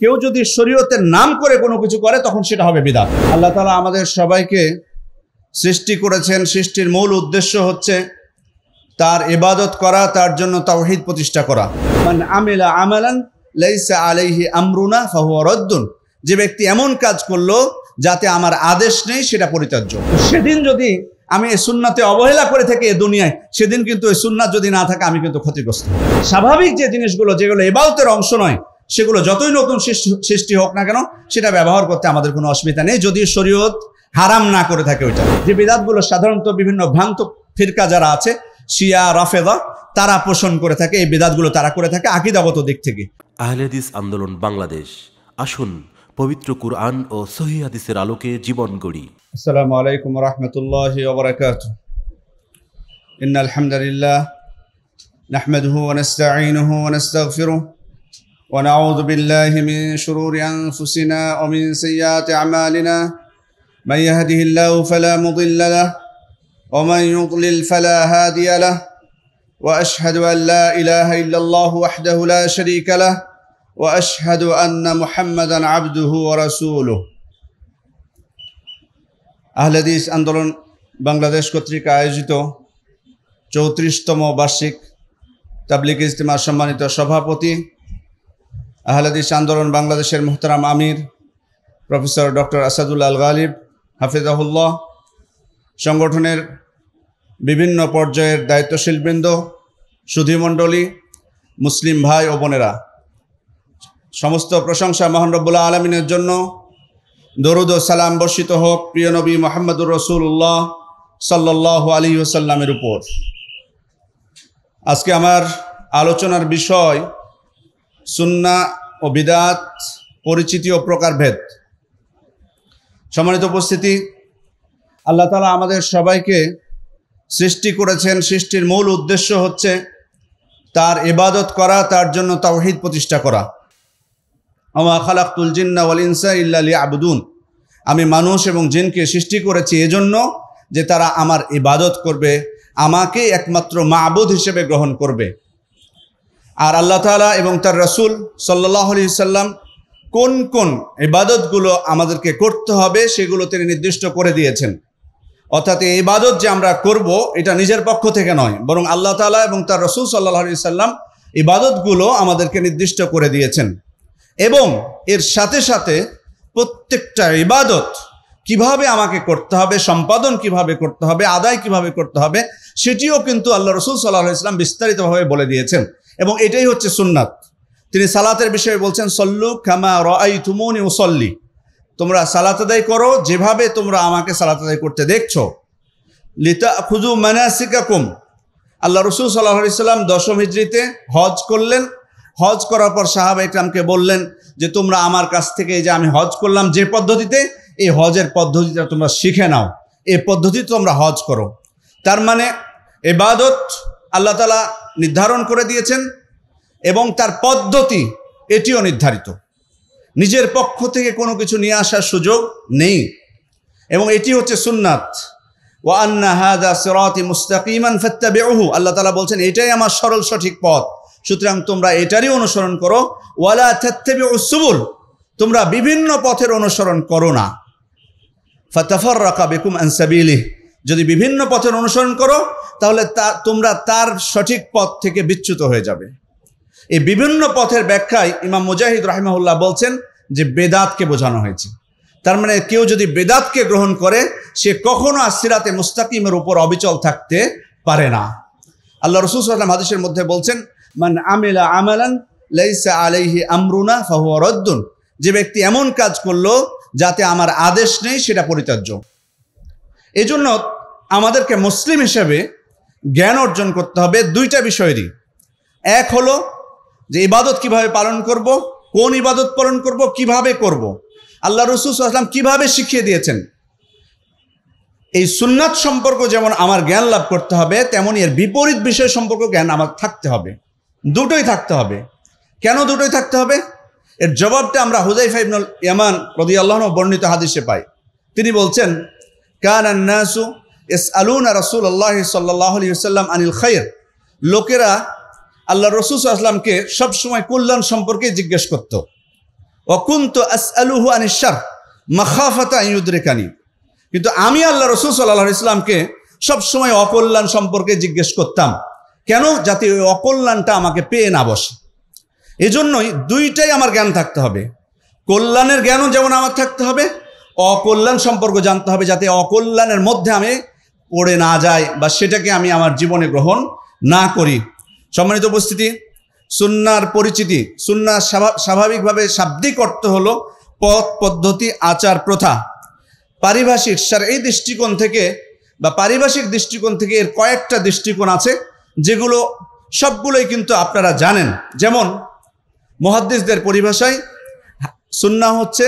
কেউ যদি শরীয়তের নাম করে কোনো কিছু করে তখন সেটা হবে বিদাত আল্লাহ তালা আমাদের সবাইকে সৃষ্টি করেছেন সৃষ্টির মূল উদ্দেশ্য হচ্ছে তার ইবাদত করা তার জন্য তাওহিদ প্রতিষ্ঠা করা মানে আমেলা আমেলান লেইসা আলাইহি আমরুনা ফাহুয়ারদ্দুন যে ব্যক্তি এমন কাজ করলো যাতে আমার আদেশ নেই সেটা পরিত্যাজ্য সেদিন যদি আমি এই সুন্নাতে অবহেলা করে থাকি এ দুনিয়ায় সেদিন কিন্তু এই সুন্নাত যদি না থাকে আমি কিন্তু ক্ষতিগ্রস্ত স্বাভাবিক যে জিনিসগুলো যেগুলো এবাউতের অংশ নয় সেগুলো যতই নতুন সৃষ্টি হোক না কেন সেটা ব্যবহার করতে আমাদের কোনো অসুবিধা নেই যদিও শরীয়ত হারাম না করে থাকে ওইটা যে বিদাতগুলো সাধারণত বিভিন্ন ভ্রান্ত ফিরকা যারা আছে শিয়া রাফেদা তারা পোষণ করে থাকে এই বেদাতগুলো তারা করে থাকে আকিদাগত দিক থেকে আহলেদিস আন্দোলন বাংলাদেশ আসুন পবিত্র কুরআন ও সহি হাদিসের আলোকে জীবন গড়ি আসসালামু আলাইকুম রহমতুল্লাহ ওবরাকাত ইন আলহামদুলিল্লাহ نحمده ونستعينه ونستغفره ونعوذ بالله من شرور أنفسنا ومن سيئات أعمالنا من يهده الله فلا مضل له ومن يضلل فلا هادي له وأشهد أن لا إله إلا الله وحده لا شريك له وأشهد أن محمدا عبده ورسوله أهل حديث আন্দোলন বাংলাদেশ কর্তৃক আয়োজিত চৌত্রিশতম বার্ষিক তাবলিগ ইজতিমার সম্মানিত সভাপতি আহলাদিস আন্দোলন বাংলাদেশের মোহতারাম আমির প্রফেসর ডক্টর আসাদুল আল গালিব হাফিজাহুল্লাহ সংগঠনের বিভিন্ন পর্যায়ের দায়িত্বশীলবৃন্দ সুধীমণ্ডলী মুসলিম ভাই ও বোনেরা সমস্ত প্রশংসা মহানরবুল্লাহ আলমিনের জন্য দরুদ ও সালাম বর্ষিত হোক প্রিয় নবী মোহাম্মদুর রসুল্লাহ সাল্লাহ আলী ওসাল্লামের উপর আজকে আমার আলোচনার বিষয় সুন্না ও বিদাত পরিচিতি ও প্রকারভেদ সম্মানিত উপস্থিতি আল্লাহ তালা আমাদের সবাইকে সৃষ্টি করেছেন সৃষ্টির মূল উদ্দেশ্য হচ্ছে তার ইবাদত করা তার জন্য তাওহিদ প্রতিষ্ঠা করা আমা খালাকুল জিন্না ওয়াল ইনসা ইল্লা আবুদুন আমি মানুষ এবং জিনকে সৃষ্টি করেছি এজন্য যে তারা আমার ইবাদত করবে আমাকে একমাত্র মাবুদ হিসেবে গ্রহণ করবে আর আল্লাহ তালা এবং তার রসুল সাল্লাহ আলি সাল্লাম কোন কোন ইবাদতগুলো আমাদেরকে করতে হবে সেগুলো তিনি নির্দিষ্ট করে দিয়েছেন অর্থাৎ এই ইবাদত যে আমরা করব এটা নিজের পক্ষ থেকে নয় বরং আল্লাহ তালা এবং তার রসুল সাল্লাহ আলি সাল্লাম ইবাদতগুলো আমাদেরকে নির্দিষ্ট করে দিয়েছেন এবং এর সাথে সাথে প্রত্যেকটা ইবাদত কিভাবে আমাকে করতে হবে সম্পাদন কিভাবে করতে হবে আদায় কিভাবে করতে হবে সেটিও কিন্তু আল্লাহ রসুল সাল্লাহ ইসলাম বিস্তারিতভাবে বলে দিয়েছেন এবং এটাই হচ্ছে সুন্নাত তিনি সালাতের বিষয়ে বলছেন সল্লু খামা রআই তুমনি উসল্লি তোমরা সালাত আদায় করো যেভাবে তোমরা আমাকে সালাত আদায় করতে দেখছো লিতা খুজু মানাসিকাকুম আল্লাহ রসুল সাল্লাহ সাল্লাম দশম হিজড়িতে হজ করলেন হজ করার পর সাহাব ইকরামকে বললেন যে তোমরা আমার কাছ থেকে যে আমি হজ করলাম যে পদ্ধতিতে এই হজের পদ্ধতিটা তোমরা শিখে নাও এই পদ্ধতি তোমরা হজ করো তার মানে এবাদত আল্লাহ তালা নির্ধারণ করে দিয়েছেন এবং তার পদ্ধতি এটিও নির্ধারিত নিজের পক্ষ থেকে কোনো কিছু নিয়ে আসার সুযোগ নেই এবং এটি হচ্ছে সুন্নাত ও আন্না হাদা সরাতি মুস্তাকিমান ফেত্তা বেহু আল্লাহ তালা বলছেন এটাই আমার সরল সঠিক পথ সুতরাং তোমরা এটারই অনুসরণ করো ওয়ালা থেত্তেবি উসুবুল তোমরা বিভিন্ন পথের অনুসরণ করো না ফতফর রাখা বেকুম আনসাবিলিহ যদি বিভিন্ন পথের অনুসরণ করো তাহলে তা তোমরা তার সঠিক পথ থেকে বিচ্যুত হয়ে যাবে এই বিভিন্ন পথের ব্যাখ্যায় ইমাম মুজাহিদ রাহিমাহুল্লাহ বলছেন যে বেদাতকে বোঝানো হয়েছে তার মানে কেউ যদি বেদাতকে গ্রহণ করে সে কখনো আসিরাতে মুস্তাকিমের উপর অবিচল থাকতে পারে না আল্লাহ রসুল সাল্লাম হাদিসের মধ্যে বলছেন মান আমেলা আমেলান লাইসা আলাইহি আমরুনা ফাহুয়ারদ্দুন যে ব্যক্তি এমন কাজ করলো যাতে আমার আদেশ নেই সেটা পরিত্যাজ্য এজন্য আমাদেরকে মুসলিম হিসেবে জ্ঞান অর্জন করতে হবে দুইটা বিষয়েরই এক হলো যে ইবাদত কিভাবে পালন করব কোন ইবাদত পালন করব কিভাবে করব। আল্লাহ রসুল আসলাম কিভাবে শিখিয়ে দিয়েছেন এই সুন্নাত সম্পর্ক যেমন আমার জ্ঞান লাভ করতে হবে তেমনই এর বিপরীত বিষয় সম্পর্ক জ্ঞান আমার থাকতে হবে দুটোই থাকতে হবে কেন দুটোই থাকতে হবে এর জবাবটা আমরা হুজাইফা ইবনুল ইয়ামান রদি আল্লাহন বর্ণিত হাদিসে পাই তিনি বলছেন কান এস আলুনা রসুল আল্লাহ সাল্লাহ সাল্লাম আনিল খাইর লোকেরা আল্লাহ রসুল আসলামকে সবসময় কল্যাণ সম্পর্কে জিজ্ঞেস করত অকুন্ত আস আলুহু আনিসার মাখাফাতা ইউদ্রেকানি কিন্তু আমি আল্লাহ রসুল সাল্লাহ ইসলামকে সবসময় অকল্যাণ সম্পর্কে জিজ্ঞেস করতাম কেন যাতে ওই অকল্যাণটা আমাকে পেয়ে না বসে এজন্যই দুইটাই আমার জ্ঞান থাকতে হবে কল্যাণের জ্ঞানও যেমন আমার থাকতে হবে অকল্যাণ সম্পর্ক জানতে হবে যাতে অকল্যাণের মধ্যে আমি পড়ে না যায় বা সেটাকে আমি আমার জীবনে গ্রহণ না করি সম্মানিত উপস্থিতি সুন্নার পরিচিতি সুন্না স্বাভাবিকভাবে শাব্দিক অর্থ হল পথ পদ্ধতি আচার প্রথা পারিভাষিক স্যার এই দৃষ্টিকোণ থেকে বা পারিভাষিক দৃষ্টিকোণ থেকে এর কয়েকটা দৃষ্টিকোণ আছে যেগুলো সবগুলোই কিন্তু আপনারা জানেন যেমন মহাদ্দেশদের পরিভাষায় সুন্না হচ্ছে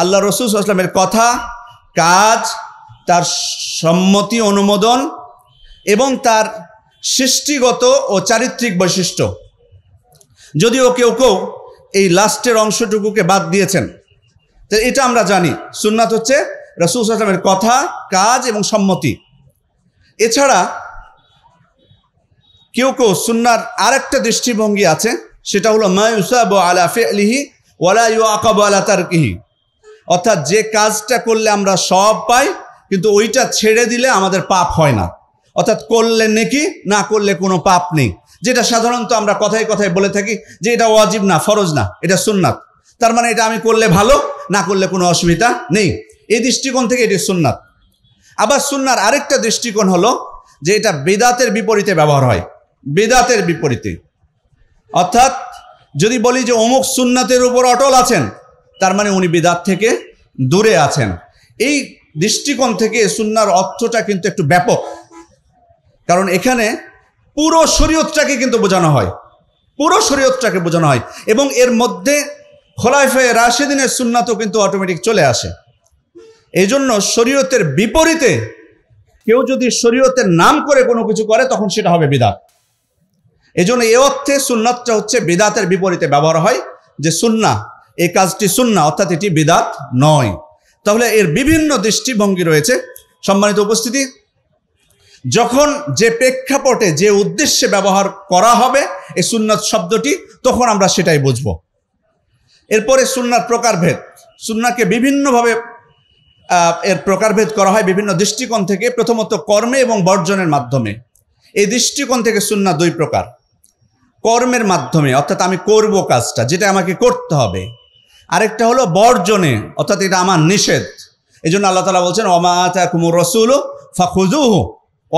আল্লাহ রসুল আসলামের কথা কাজ তার সম্মতি অনুমোদন এবং তার সৃষ্টিগত ও চারিত্রিক বৈশিষ্ট্য যদিও কেউ কেউ এই লাস্টের অংশটুকুকে বাদ দিয়েছেন তো এটা আমরা জানি সুন্নাত হচ্ছে রসুল আসলামের কথা কাজ এবং সম্মতি এছাড়া কেউ কেউ সুন্নার আরেকটা দৃষ্টিভঙ্গি আছে সেটা হলো মায়ুসাব আলা ফেলিহি ওয়ালা ইউ আকাব আলা কিহি অর্থাৎ যে কাজটা করলে আমরা সব পাই কিন্তু ওইটা ছেড়ে দিলে আমাদের পাপ হয় না অর্থাৎ করলে নেকি না করলে কোনো পাপ নেই যেটা সাধারণত আমরা কথায় কথায় বলে থাকি যে এটা ওয়াজিব না ফরজ না এটা সুন্নাত তার মানে এটা আমি করলে ভালো না করলে কোনো অসুবিধা নেই এই দৃষ্টিকোণ থেকে এটি সুন্নাত আবার সুন্নার আরেকটা দৃষ্টিকোণ হলো যে এটা বেদাতের বিপরীতে ব্যবহার হয় বেদাতের বিপরীতে অর্থাৎ যদি বলি যে অমুক সুন্নাতের উপর অটল আছেন তার মানে উনি বেদাত থেকে দূরে আছেন এই দৃষ্টিকোণ থেকে সুন্নার অর্থটা কিন্তু একটু ব্যাপক কারণ এখানে পুরো শরীয়তটাকে কিন্তু বোঝানো হয় পুরো শরীয়তটাকে বোঝানো হয় এবং এর মধ্যে খোলাইফায় রাশেদিনের সুন্নাতও কিন্তু অটোমেটিক চলে আসে এই জন্য শরীয়তের বিপরীতে কেউ যদি শরীয়তের নাম করে কোনো কিছু করে তখন সেটা হবে বিদাত এই জন্য এ অর্থে সুন্নাতটা হচ্ছে বিদাতের বিপরীতে ব্যবহার হয় যে সুন্না এই কাজটি সুন্না অর্থাৎ এটি বিদাত নয় তাহলে এর বিভিন্ন দৃষ্টিভঙ্গি রয়েছে সম্মানিত উপস্থিতি যখন যে প্রেক্ষাপটে যে উদ্দেশ্যে ব্যবহার করা হবে এই সুন্নাত শব্দটি তখন আমরা সেটাই বুঝব এরপরে সুন্নার প্রকারভেদ সুন্নাকে বিভিন্নভাবে এর প্রকারভেদ করা হয় বিভিন্ন দৃষ্টিকোণ থেকে প্রথমত কর্মে এবং বর্জনের মাধ্যমে এই দৃষ্টিকোণ থেকে সুন্না দুই প্রকার কর্মের মাধ্যমে অর্থাৎ আমি করব কাজটা যেটা আমাকে করতে হবে আরেকটা হলো বর্জনে অর্থাৎ এটা আমার নিষেধ এই জন্য আল্লাহ তালা বলছেন ওমা তাকুমু রসুল ফাখুজুহ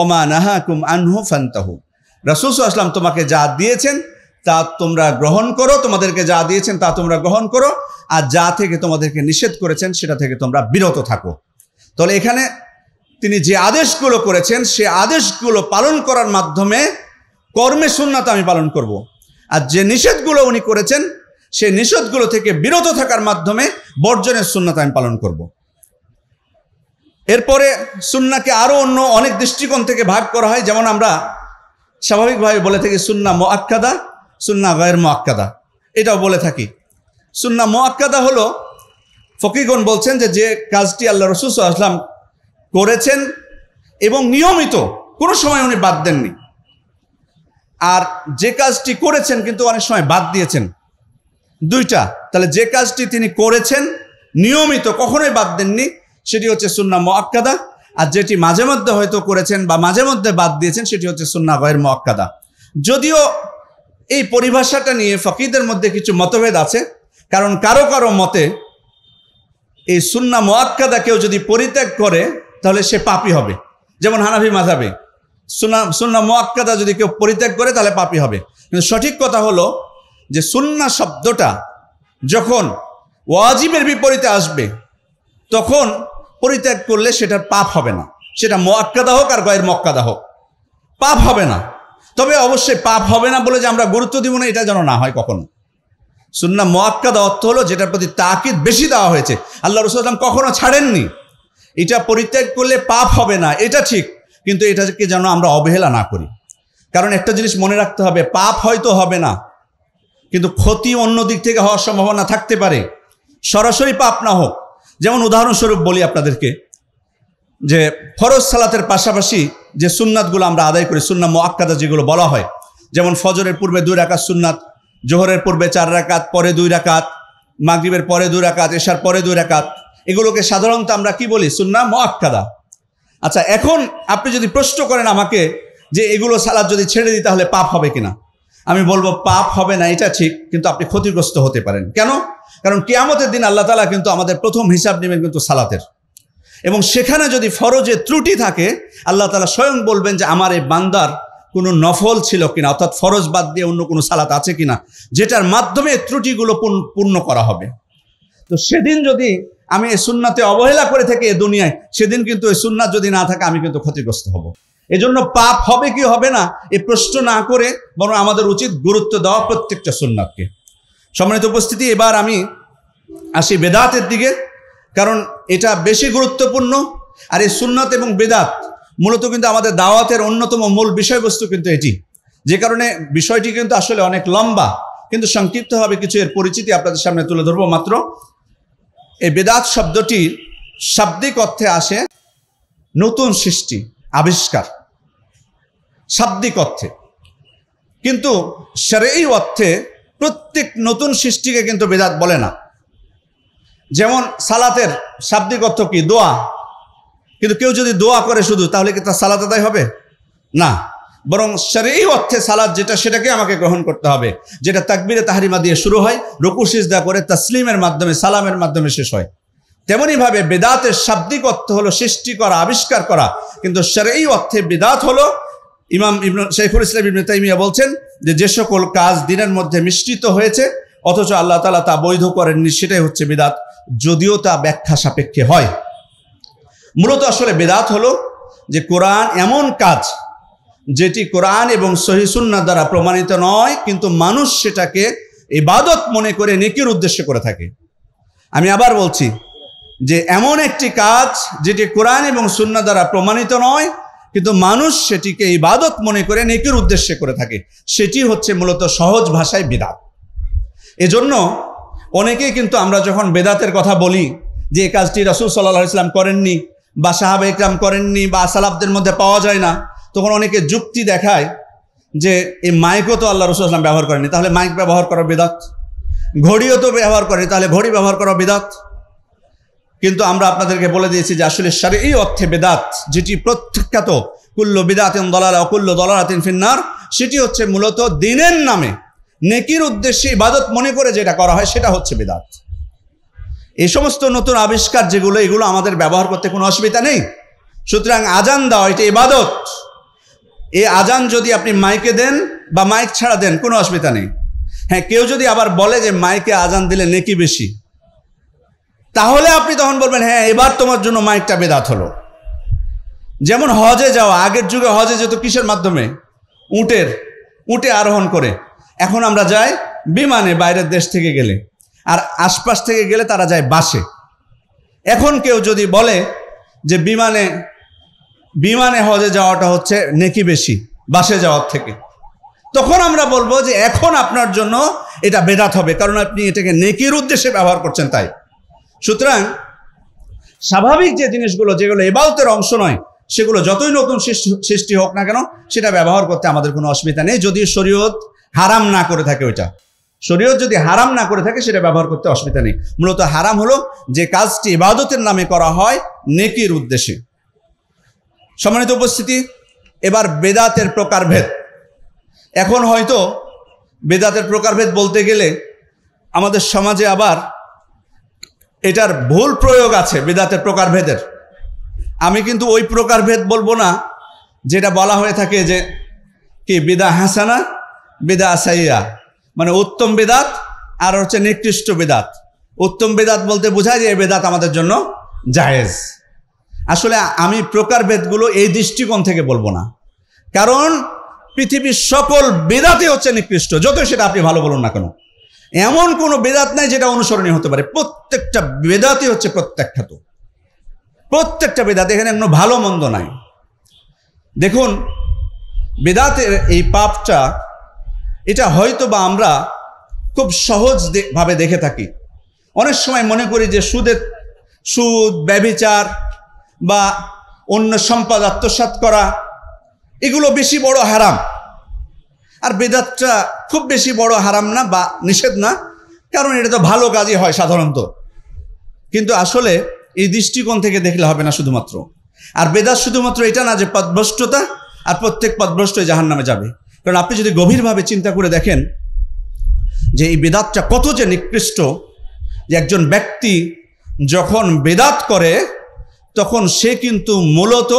ওমা নাহাকুম আনহু ফান্তাহু রসুল আসলাম তোমাকে যা দিয়েছেন তা তোমরা গ্রহণ করো তোমাদেরকে যা দিয়েছেন তা তোমরা গ্রহণ করো আর যা থেকে তোমাদেরকে নিষেধ করেছেন সেটা থেকে তোমরা বিরত থাকো তাহলে এখানে তিনি যে আদেশগুলো করেছেন সে আদেশগুলো পালন করার মাধ্যমে কর্মে শূন্যতা আমি পালন করব। আর যে নিষেধগুলো উনি করেছেন সেই নিষেধগুলো থেকে বিরত থাকার মাধ্যমে বর্জনের সুন্নাত আমি পালন করব। এরপরে সুন্নাকে আরও অন্য অনেক দৃষ্টিকোণ থেকে ভাগ করা হয় যেমন আমরা স্বাভাবিকভাবে বলে থাকি সুন্না মোয়াক্কাদা সুন্না গায়ের মোয়াক্কাদা এটাও বলে থাকি সুন্না মোয়াক্কাদা হলো ফকিগণ বলছেন যে যে কাজটি আল্লাহ রসুল আসলাম করেছেন এবং নিয়মিত কোনো সময় উনি বাদ দেননি আর যে কাজটি করেছেন কিন্তু অনেক সময় বাদ দিয়েছেন দুইটা তাহলে যে কাজটি তিনি করেছেন নিয়মিত কখনোই বাদ দেননি সেটি হচ্ছে সুন্না মোয়াক্কাদা আর যেটি মাঝে মধ্যে হয়তো করেছেন বা মাঝে মধ্যে বাদ দিয়েছেন সেটি হচ্ছে সুন্না গয়ের মোয়াক্কাদা যদিও এই পরিভাষাটা নিয়ে ফকিদের মধ্যে কিছু মতভেদ আছে কারণ কারো কারো মতে এই সুন্না মোয়াক্কাদা কেউ যদি পরিত্যাগ করে তাহলে সে পাপি হবে যেমন হানাফি মাধাবে সুন্না সুন্না মোয়াক্কাদা যদি কেউ পরিত্যাগ করে তাহলে পাপি হবে কিন্তু সঠিক কথা হলো যে সুন্না শব্দটা যখন ওয়াজিবের বিপরীতে আসবে তখন পরিত্যাগ করলে সেটার পাপ হবে না সেটা মোয়াক্কাদা হোক আর গয়ের মক্কাদা হোক পাপ হবে না তবে অবশ্যই পাপ হবে না বলে যে আমরা গুরুত্ব দিব না এটা যেন না হয় কখনো সুন্না মোয়াক্কাদা অর্থ হলো যেটার প্রতি তাকিদ বেশি দেওয়া হয়েছে আল্লাহ রসুলাম কখনো ছাড়েননি এটা পরিত্যাগ করলে পাপ হবে না এটা ঠিক কিন্তু এটাকে যেন আমরা অবহেলা না করি কারণ একটা জিনিস মনে রাখতে হবে পাপ হয়তো হবে না কিন্তু ক্ষতি অন্য দিক থেকে হওয়ার সম্ভাবনা থাকতে পারে সরাসরি পাপ না হোক যেমন উদাহরণস্বরূপ বলি আপনাদেরকে যে ফরজ সালাতের পাশাপাশি যে সুন্নাতগুলো আমরা আদায় করি সুননা মোয়াক্কাদা যেগুলো বলা হয় যেমন ফজরের পূর্বে দুই রাকাত সুন্নাত জোহরের পূর্বে চার রাকাত পরে দুই রাকাত মাগরীবের পরে দুই রাকাত এশার পরে দুই রাকাত এগুলোকে সাধারণত আমরা কি বলি সুননা মোয়াক্কাদা আচ্ছা এখন আপনি যদি প্রশ্ন করেন আমাকে যে এগুলো সালাদ যদি ছেড়ে দিই তাহলে পাপ হবে কিনা আমি বলবো পাপ হবে না এটা ঠিক কিন্তু আপনি ক্ষতিগ্রস্ত হতে পারেন কেন কারণ কেয়ামতের দিন আল্লাহ তালা কিন্তু আমাদের প্রথম হিসাব নেবেন কিন্তু সালাতের এবং সেখানে যদি ফরজে ত্রুটি থাকে আল্লাহ তালা স্বয়ং বলবেন যে আমার এই বান্দার কোনো নফল ছিল কিনা অর্থাৎ ফরজ বাদ দিয়ে অন্য কোনো সালাত আছে কিনা যেটার মাধ্যমে ত্রুটিগুলো পূর্ণ করা হবে তো সেদিন যদি আমি এই সুন্নাতে অবহেলা করে থাকি এ দুনিয়ায় সেদিন কিন্তু এই সুন্নাত যদি না থাকে আমি কিন্তু ক্ষতিগ্রস্ত হব এজন্য পাপ হবে কি হবে না এ প্রশ্ন না করে বরং আমাদের উচিত গুরুত্ব দেওয়া প্রত্যেকটা সুন্নাতকে সম্মানিত উপস্থিতি এবার আমি আসি বেদাতের দিকে কারণ এটা বেশি গুরুত্বপূর্ণ আর এই সুন্নাত এবং বেদাত মূলত কিন্তু আমাদের দাওয়াতের অন্যতম মূল বিষয়বস্তু কিন্তু এটি যে কারণে বিষয়টি কিন্তু আসলে অনেক লম্বা কিন্তু সংক্ষিপ্তভাবে কিছু এর পরিচিতি আপনাদের সামনে তুলে ধরবো মাত্র এই বেদাত শব্দটির শাব্দিক অর্থে আসে নতুন সৃষ্টি আবিষ্কার শাব্দিক অর্থে কিন্তু এই অর্থে প্রত্যেক নতুন সৃষ্টিকে কিন্তু বেদাত বলে না যেমন সালাতের শাব্দিক অর্থ কি দোয়া কিন্তু কেউ যদি দোয়া করে শুধু তাহলে কি তার সালাত আদায় হবে না বরং এই অর্থে সালাদ যেটা সেটাকে আমাকে গ্রহণ করতে হবে যেটা তাকবিরে তাহারিমা দিয়ে শুরু হয় রকু সিজদা করে তাসলিমের মাধ্যমে সালামের মাধ্যমে শেষ হয় ভাবে বেদাতের শাব্দিক অর্থ হলো সৃষ্টি করা আবিষ্কার করা কিন্তু এই অর্থে বেদাত হলো ইমাম ইবন শেখুল ইসলাম ইবন তাইমিয়া বলছেন যে যে সকল কাজ দিনের মধ্যে মিশ্রিত হয়েছে অথচ আল্লাহ তালা তা বৈধ করেননি সেটাই হচ্ছে বেদাত যদিও তা ব্যাখ্যা সাপেক্ষে হয় মূলত আসলে বেদাত হলো যে কোরআন এমন কাজ যেটি কোরআন এবং সহিসুন্না দ্বারা প্রমাণিত নয় কিন্তু মানুষ সেটাকে ইবাদত মনে করে নেকির উদ্দেশ্য করে থাকে আমি আবার বলছি যে এমন একটি কাজ যেটি কোরআন এবং সুন্না দ্বারা প্রমাণিত নয় কিন্তু মানুষ সেটিকে ইবাদত মনে করে নেকের উদ্দেশ্যে করে থাকে সেটি হচ্ছে মূলত সহজ ভাষায় বেদাত এজন্য অনেকেই কিন্তু আমরা যখন বেদাতের কথা বলি যে এই কাজটি রাসুল সাল্লাহ ইসলাম করেননি বা সাহাব ইকরাম করেননি বা সালাবদের মধ্যে পাওয়া যায় না তখন অনেকে যুক্তি দেখায় যে এই মাইকও তো আল্লাহ রসুল ইসলাম ব্যবহার করেনি তাহলে মাইক ব্যবহার করা বেদাত ঘড়িও তো ব্যবহার করেনি তাহলে ঘড়ি ব্যবহার করা বেদাত কিন্তু আমরা আপনাদেরকে বলে দিয়েছি যে আসলে সারে এই অর্থে বেদাত যেটি প্রত্যাখ্যাত কুল্ল বেদাতিন দলালা অকুল্ল দলালাতিন ফিন্নার সেটি হচ্ছে মূলত দিনের নামে নেকির উদ্দেশ্যে ইবাদত মনে করে যেটা করা হয় সেটা হচ্ছে বেদাত এই সমস্ত নতুন আবিষ্কার যেগুলো এগুলো আমাদের ব্যবহার করতে কোনো অসুবিধা নেই সুতরাং আজান দেওয়া এটা ইবাদত এই আজান যদি আপনি মাইকে দেন বা মাইক ছাড়া দেন কোনো অসুবিধা নেই হ্যাঁ কেউ যদি আবার বলে যে মাইকে আজান দিলে নেকি বেশি তাহলে আপনি তখন বলবেন হ্যাঁ এবার তোমার জন্য মাইকটা বেদাত হলো যেমন হজে যাওয়া আগের যুগে হজে যেত কিসের মাধ্যমে উটের উটে আরোহণ করে এখন আমরা যাই বিমানে বাইরের দেশ থেকে গেলে আর আশপাশ থেকে গেলে তারা যায় বাসে এখন কেউ যদি বলে যে বিমানে বিমানে হজে যাওয়াটা হচ্ছে নেকি বেশি বাসে যাওয়ার থেকে তখন আমরা বলবো যে এখন আপনার জন্য এটা বেদাত হবে কারণ আপনি এটাকে নেকির উদ্দেশ্যে ব্যবহার করছেন তাই সুতরাং স্বাভাবিক যে জিনিসগুলো যেগুলো এবাউতের অংশ নয় সেগুলো যতই নতুন সৃষ্টি হোক না কেন সেটা ব্যবহার করতে আমাদের কোনো অসুবিধা নেই যদি শরীয়ত হারাম না করে থাকে ওইটা শরীয়ত যদি হারাম না করে থাকে সেটা ব্যবহার করতে অসুবিধা নেই মূলত হারাম হলো যে কাজটি ইবাদতের নামে করা হয় নেকির উদ্দেশ্যে সম্মানিত উপস্থিতি এবার বেদাতের প্রকারভেদ এখন হয়তো বেদাতের প্রকারভেদ বলতে গেলে আমাদের সমাজে আবার এটার ভুল প্রয়োগ আছে বেদাতের প্রকারভেদের আমি কিন্তু ওই প্রকারভেদ বলবো না যেটা বলা হয়ে থাকে যে কি বিদা হাসানা বেদা আসাইয়া মানে উত্তম বেদাত আর হচ্ছে নিকৃষ্ট বেদাত উত্তম বেদাত বলতে বোঝায় যে এই বেদাত আমাদের জন্য জায়েজ আসলে আমি প্রকারভেদগুলো এই দৃষ্টিকোণ থেকে বলবো না কারণ পৃথিবীর সকল বেদাতে হচ্ছে নিকৃষ্ট যত সেটা আপনি ভালো বলুন না কেন এমন কোনো বেদাত নাই যেটা অনুসরণীয় হতে পারে প্রত্যেকটা বেদাতই হচ্ছে প্রত্যাখ্যাত প্রত্যেকটা বেদাত এখানে কোনো ভালো মন্দ নাই দেখুন বেদাতের এই পাপটা এটা হয়তো বা আমরা খুব সহজ ভাবে দেখে থাকি অনেক সময় মনে করি যে সুদের সুদ ব্যবিচার বা অন্য সম্পদ আত্মসাত করা এগুলো বেশি বড় হারাম আর বেদাতটা খুব বেশি বড় হারাম না বা নিষেধ না কারণ এটা তো ভালো কাজই হয় সাধারণত কিন্তু আসলে এই দৃষ্টিকোণ থেকে দেখলে হবে না শুধুমাত্র আর বেদাত শুধুমাত্র এটা না যে পদভ্রষ্টতা আর প্রত্যেক পদভ্রষ্ট জাহান নামে যাবে কারণ আপনি যদি গভীরভাবে চিন্তা করে দেখেন যে এই বেদাতটা কত যে নিকৃষ্ট যে একজন ব্যক্তি যখন বেদাত করে তখন সে কিন্তু মূলত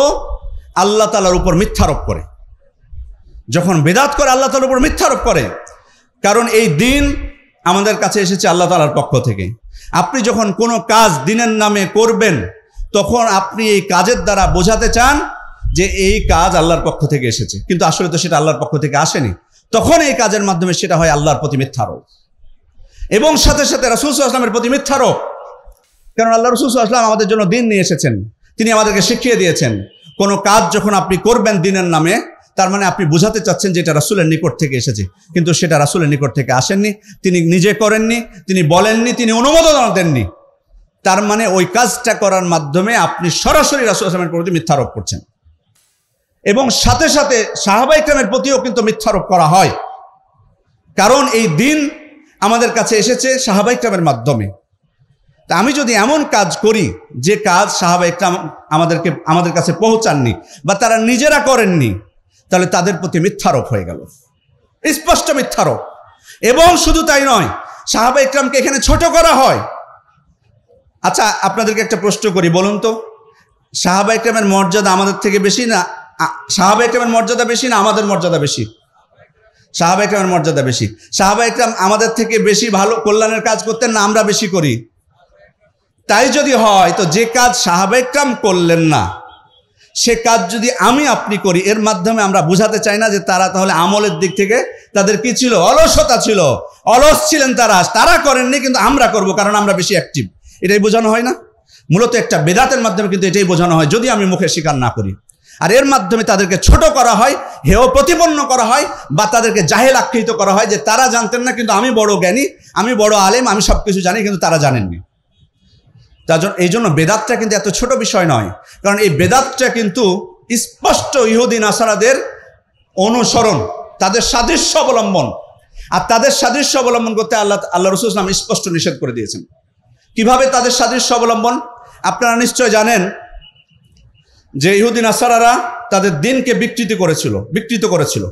আল্লাহ তালার উপর মিথ্যারোপ করে যখন বেদাত করে আল্লাহ তালার উপর মিথ্যারোপ করে কারণ এই দিন আমাদের কাছে এসেছে আল্লাহ তালার পক্ষ থেকে আপনি যখন কোনো কাজ দিনের নামে করবেন তখন আপনি এই কাজের দ্বারা বোঝাতে চান যে এই কাজ আল্লাহর পক্ষ থেকে এসেছে কিন্তু আসলে তো সেটা আল্লাহর পক্ষ থেকে আসেনি তখন এই কাজের মাধ্যমে সেটা হয় আল্লাহর প্রতি মিথ্যারোপ এবং সাথে সাথে রাসুল আসলামের প্রতি মিথ্যারোপ কারণ আল্লাহ রসুল আসলাম আমাদের জন্য দিন নিয়ে এসেছেন তিনি আমাদেরকে শিখিয়ে দিয়েছেন কোনো কাজ যখন আপনি করবেন দিনের নামে তার মানে আপনি বোঝাতে চাচ্ছেন যে এটা রাসুলের নিকট থেকে এসেছে কিন্তু সেটা রাসুলের নিকট থেকে আসেননি তিনি নিজে করেননি তিনি বলেননি তিনি অনুমোদন দেননি তার মানে ওই কাজটা করার মাধ্যমে আপনি সরাসরি রাসুল আসলামের প্রতি মিথ্যারোপ করছেন এবং সাথে সাথে সাহাবাই ইকরামের প্রতিও কিন্তু মিথ্যারোপ করা হয় কারণ এই দিন আমাদের কাছে এসেছে সাহাবা ইকরামের মাধ্যমে তা আমি যদি এমন কাজ করি যে কাজ সাহাবা ইকরাম আমাদেরকে আমাদের কাছে পৌঁছাননি বা তারা নিজেরা করেননি তাহলে তাদের প্রতি মিথ্যারোপ হয়ে গেল স্পষ্ট মিথ্যারোপ এবং শুধু তাই নয় সাহাবা ইকরামকে এখানে ছোট করা হয় আচ্ছা আপনাদেরকে একটা প্রশ্ন করি বলুন তো সাহাবা ইকরামের মর্যাদা আমাদের থেকে বেশি না সাহাবা ইকরামের মর্যাদা বেশি না আমাদের মর্যাদা বেশি সাহাবা ইকরামের মর্যাদা বেশি সাহাবা ইকরাম আমাদের থেকে বেশি ভালো কল্যাণের কাজ করতেন না আমরা বেশি করি তাই যদি হয় তো যে কাজ সাহাবা ইকরাম করলেন না সে কাজ যদি আমি আপনি করি এর মাধ্যমে আমরা বুঝাতে চাই না যে তারা তাহলে আমলের দিক থেকে তাদের কি ছিল অলসতা ছিল অলস ছিলেন তারা তারা করেননি কিন্তু আমরা করব কারণ আমরা বেশি অ্যাক্টিভ এটাই বোঝানো হয় না মূলত একটা বেদাতের মাধ্যমে কিন্তু এটাই বোঝানো হয় যদি আমি মুখে স্বীকার না করি আর এর মাধ্যমে তাদেরকে ছোট করা হয় হেয় প্রতিপন্ন করা হয় বা তাদেরকে জাহেল আখ্যায়িত করা হয় যে তারা জানতেন না কিন্তু আমি বড় জ্ঞানী আমি বড় আলেম আমি সব কিছু জানি কিন্তু তারা জানেননি তার এই জন্য বেদাতটা কিন্তু এত ছোট বিষয় নয় কারণ এই বেদাতটা কিন্তু স্পষ্ট ইহুদিন আসারাদের অনুসরণ তাদের সাদৃশ্য অবলম্বন আর তাদের সাদৃশ্য অবলম্বন করতে আল্লাহ আল্লাহ রসুল ইসলাম স্পষ্ট নিষেধ করে দিয়েছেন কিভাবে তাদের সাদৃশ্য অবলম্বন আপনারা নিশ্চয় জানেন যে ইহুদিন আসারারা তাদের দিনকে বিকৃত করেছিল বিকৃত করেছিল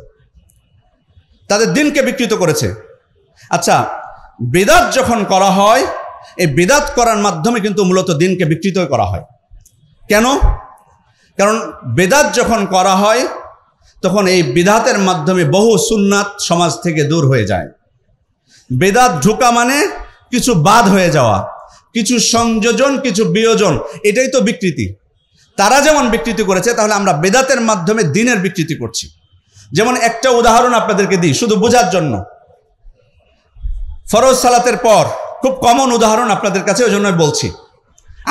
তাদের দিনকে বিকৃত করেছে আচ্ছা বেদাত যখন করা হয় এই বেদাত করার মাধ্যমে কিন্তু মূলত দিনকে বিকৃত করা হয় কেন কারণ বেদাত যখন করা হয় তখন এই বেদাতের মাধ্যমে বহু সুন্নাত সমাজ থেকে দূর হয়ে যায় বেদাত ঢোকা মানে কিছু বাদ হয়ে যাওয়া কিছু সংযোজন কিছু বিয়োজন এটাই তো বিকৃতি তারা যেমন বিকৃতি করেছে তাহলে আমরা বেদাতের মাধ্যমে দিনের বিকৃতি করছি যেমন একটা উদাহরণ আপনাদেরকে দিই শুধু বোঝার জন্য ফরজ সালাতের পর খুব কমন উদাহরণ আপনাদের কাছে ওই জন্য বলছি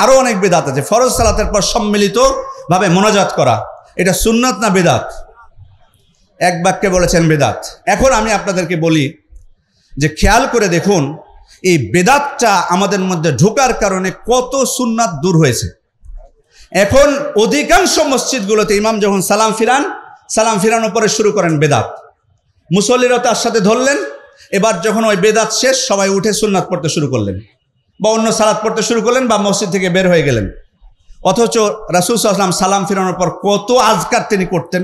আরও অনেক বেদাত আছে ফরজ সালাতের পর সম্মিলিতভাবে মোনাজাত করা এটা সুন্নাত না বেদাত এক বাক্যে বলেছেন বেদাত এখন আমি আপনাদেরকে বলি যে খেয়াল করে দেখুন এই বেদাতটা আমাদের মধ্যে ঢোকার কারণে কত সুন্নাত দূর হয়েছে এখন অধিকাংশ মসজিদগুলোতে ইমাম যখন সালাম ফিরান সালাম ফিরানো পরে শুরু করেন বেদাত মুসল্লিরা তার সাথে ধরলেন এবার যখন ওই বেদাত শেষ সবাই উঠে সুন্নাত পড়তে শুরু করলেন বা অন্য সালাদ পড়তে শুরু করলেন বা মসজিদ থেকে বের হয়ে গেলেন অথচ রাসুল আসলাম সালাম ফেরানোর পর কত আজকার তিনি করতেন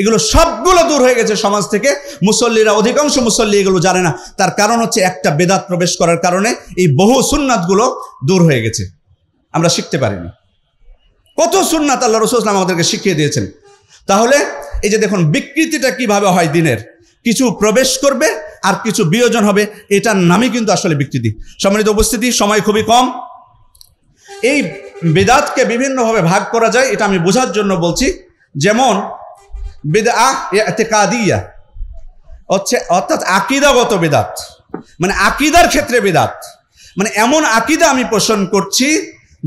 এগুলো সবগুলো দূর হয়ে গেছে সমাজ থেকে মুসল্লিরা অধিকাংশ মুসল্লি এগুলো জানে না তার কারণ হচ্ছে একটা বেদাত প্রবেশ করার কারণে এই বহু সুন্নাতগুলো দূর হয়ে গেছে আমরা শিখতে পারিনি কত সুন্নাত আল্লাহ রসুলাম আমাদেরকে শিখিয়ে দিয়েছেন তাহলে এই যে দেখুন বিকৃতিটা কিভাবে হয় দিনের কিছু প্রবেশ করবে আর কিছু বিয়োজন হবে এটার নামই কিন্তু আসলে বিকৃতি সম্মানিত উপস্থিতি সময় খুবই কম এই বেদাতকে বিভিন্নভাবে ভাগ করা যায় এটা আমি বোঝার জন্য বলছি যেমন বেদাহ কাদিয়া হচ্ছে অর্থাৎ আকিদাগত বেদাত মানে আকিদার ক্ষেত্রে বেদাত মানে এমন আকিদা আমি পোষণ করছি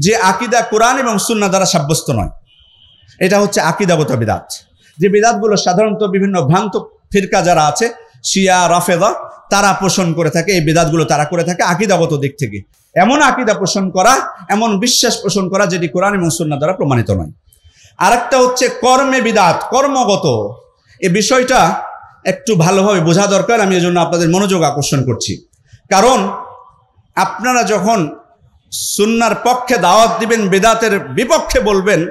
যে আকিদা কোরআন এবং সুন্না দ্বারা সাব্যস্ত নয় এটা হচ্ছে আকিদাগত বেদাত যে বেদাতগুলো সাধারণত বিভিন্ন ভ্রান্ত ফিরকা যারা আছে শিয়া রাফেদা তারা পোষণ করে থাকে এই বেদাতগুলো তারা করে থাকে আকিদাগত দিক থেকে এমন আকিদা পোষণ করা এমন বিশ্বাস পোষণ করা যেটি কোরআন এবং সুন্না দ্বারা প্রমাণিত নয় আরেকটা হচ্ছে কর্মে বিদাত কর্মগত এ বিষয়টা একটু ভালোভাবে বোঝা দরকার আমি এজন্য আপনাদের মনোযোগ আকর্ষণ করছি কারণ আপনারা যখন সুন্নার পক্ষে দাওয়াত দিবেন বেদাতের বিপক্ষে বলবেন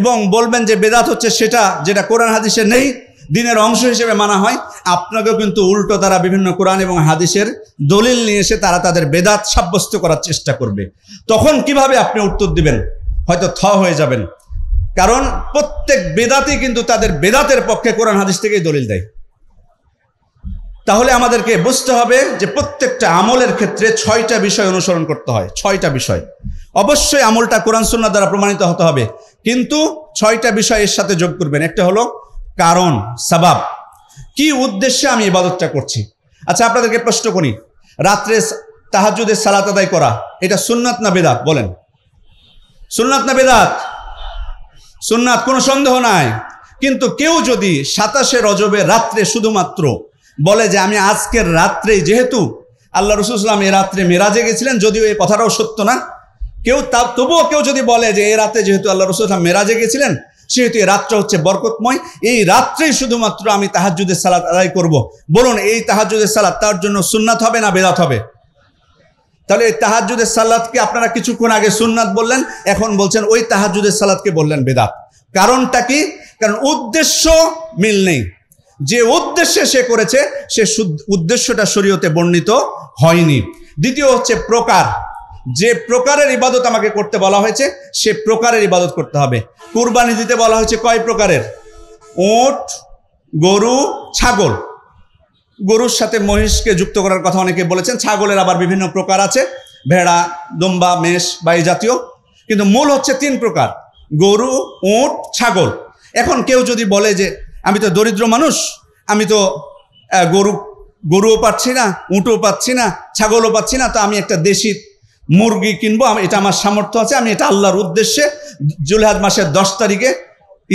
এবং বলবেন যে বেদাত হচ্ছে সেটা যেটা কোরআন হাদিসে নেই দিনের অংশ হিসেবে মানা হয় আপনাকেও কিন্তু উল্টো তারা বিভিন্ন কোরআন এবং হাদিসের দলিল নিয়ে এসে তারা তাদের বেদাত সাব্যস্ত করার চেষ্টা করবে তখন কিভাবে আপনি উত্তর দিবেন হয়তো থ হয়ে যাবেন কারণ প্রত্যেক বেদাতি কিন্তু তাদের বেদাতের পক্ষে কোরআন হাদিস থেকেই দলিল দেয় তাহলে আমাদেরকে বুঝতে হবে যে প্রত্যেকটা আমলের ক্ষেত্রে ছয়টা বিষয় অনুসরণ করতে হয় ছয়টা বিষয় অবশ্যই আমলটা কোরআন সন্ন্যার দ্বারা প্রমাণিত হতে হবে কিন্তু ছয়টা বিষয় এর সাথে যোগ করবেন একটা হলো কারণ সাবাব কি উদ্দেশ্যে আমি ইবাদতটা করছি আচ্ছা আপনাদেরকে প্রশ্ন করি রাত্রে তাহাজুদের সালাত আদায় করা এটা সুন্নাত না বেদাত বলেন সুন্নাত না বেদাত সুন্নাত কোনো সন্দেহ নাই কিন্তু কেউ যদি সাতাশে রজবে রাত্রে শুধুমাত্র বলে যে আমি আজকের রাত্রে যেহেতু আল্লাহ রসুলাম এ রাত্রে মেরাজে গেছিলেন যদিও এই কথাটাও সত্য না কেউ তা তবুও কেউ যদি বলে যে এই রাতে যেহেতু আল্লাহ রসুলাম মেরাজে গেছিলেন সেহেতু এই রাতটা হচ্ছে বরকতময় এই রাত্রেই শুধুমাত্র আমি তাহাজুদের সালাদ আদায় করব। বলুন এই তাহাজুদের সালাদ তার জন্য সুন্নাত হবে না বেদাত হবে তাহলে এই তাহাজুদের সালাদকে আপনারা কিছুক্ষণ আগে সুন্নাত বললেন এখন বলছেন ওই তাহাজুদের সালাদকে বললেন বেদাত কারণটা কি কারণ উদ্দেশ্য মিল নেই যে উদ্দেশ্যে সে করেছে সে উদ্দেশ্যটা শরীয়তে বর্ণিত হয়নি দ্বিতীয় হচ্ছে প্রকার যে প্রকারের ইবাদত আমাকে করতে বলা হয়েছে সে প্রকারের ইবাদত করতে হবে কুরবানি দিতে বলা হয়েছে কয় প্রকারের ওট গরু ছাগল গরুর সাথে মহিষকে যুক্ত করার কথা অনেকে বলেছেন ছাগলের আবার বিভিন্ন প্রকার আছে ভেড়া দম্বা মেষ বা এই জাতীয় কিন্তু মূল হচ্ছে তিন প্রকার গরু উঁট ছাগল এখন কেউ যদি বলে যে আমি তো দরিদ্র মানুষ আমি তো গরু গরুও পাচ্ছি না উঁটও পাচ্ছি না ছাগলও পাচ্ছি না তো আমি একটা দেশি মুরগি কিনবো এটা আমার সামর্থ্য আছে আমি এটা আল্লাহর উদ্দেশ্যে জুলহাজ মাসের দশ তারিখে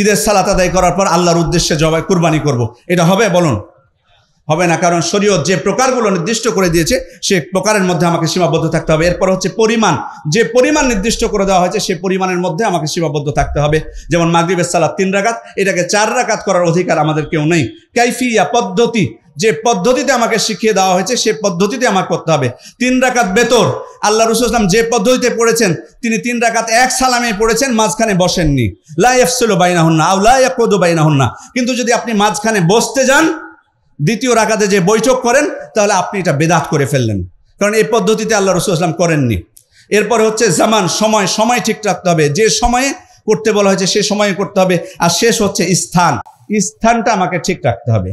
ঈদের সালাত আদায় করার পর আল্লাহর উদ্দেশ্যে জবাই কুরবানি করব। এটা হবে বলুন হবে না কারণ শরীয়ত যে প্রকারগুলো নির্দিষ্ট করে দিয়েছে সে প্রকারের মধ্যে আমাকে সীমাবদ্ধ থাকতে হবে এরপর হচ্ছে পরিমাণ যে পরিমাণ নির্দিষ্ট করে দেওয়া হয়েছে সে পরিমাণের মধ্যে আমাকে সীমাবদ্ধ থাকতে হবে যেমন মাগরীবের সালাদ তিন রাগাত এটাকে চার রাগাত করার অধিকার আমাদের কেউ নেই কাইফিয়া পদ্ধতি যে পদ্ধতিতে আমাকে শিখিয়ে দেওয়া হয়েছে সে পদ্ধতিতে আমার পড়তে হবে তিন রাকাত বেতর আল্লাহ রুসুলাম যে পদ্ধতিতে পড়েছেন তিনি তিন রাকাত এক সালামে পড়েছেন মাঝখানে বসেননি লাইফসুল বাইনা হন না আউ লাইফদু বাইনা হন না কিন্তু যদি আপনি মাঝখানে বসতে যান দ্বিতীয় রাকাতে যে বৈঠক করেন তাহলে আপনি এটা বেদাত করে ফেললেন কারণ এই পদ্ধতিতে আল্লাহ রসুল আসলাম করেননি এরপরে হচ্ছে জামান সময় সময় ঠিক রাখতে হবে যে সময়ে করতে বলা হয়েছে সে সময়ে করতে হবে আর শেষ হচ্ছে স্থান স্থানটা আমাকে ঠিক রাখতে হবে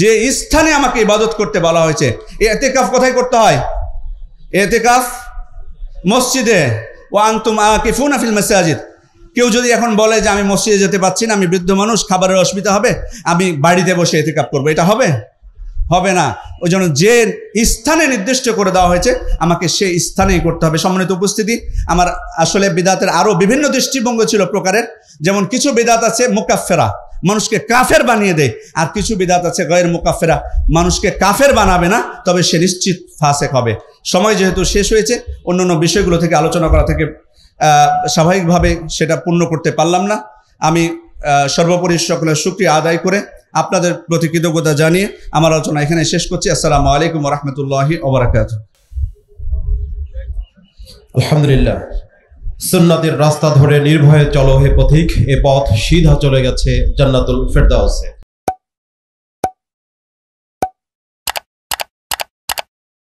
যে স্থানে আমাকে ইবাদত করতে বলা হয়েছে এতেকাফ কোথায় করতে হয় এতেকাফ মসজিদে ও আন্তুম ফোন আফিল মেসেজিদ কেউ যদি এখন বলে যে আমি মসজিদে যেতে পারছি না আমি বৃদ্ধ মানুষ খাবারের অসুবিধা হবে আমি বাড়িতে বসে কাপ করবো এটা হবে হবে না ওই জন্য যে স্থানে নির্দিষ্ট করে দেওয়া হয়েছে আমাকে সেই স্থানেই করতে হবে সম্মানিত উপস্থিতি আমার আসলে বিদাতের আরও বিভিন্ন দৃষ্টিভঙ্গ ছিল প্রকারের যেমন কিছু বিদাত আছে মুকাফেরা মানুষকে কাফের বানিয়ে দেয় আর কিছু বিদাত আছে গয়ের মোকাফেরা মানুষকে কাফের বানাবে না তবে সে নিশ্চিত ফাঁসেক হবে সময় যেহেতু শেষ হয়েছে অন্য অন্য বিষয়গুলো থেকে আলোচনা করা থেকে স্বাভাবিকভাবে সেটা পূর্ণ করতে পারলাম না আমি সর্বোপরি সকলের সুক্রিয়া আদায় করে আপনাদের প্রতি কৃতজ্ঞতা জানিয়ে আমার আলোচনা এখানে শেষ করছি আসসালামু আলাইকুম রহমতুল্লাহ ওবরাকাত আলহামদুলিল্লাহ সুন্নাতের রাস্তা ধরে নির্ভয়ে চলো হে পথিক এ পথ সিধা চলে গেছে জান্নাতুল ফেরদাউসে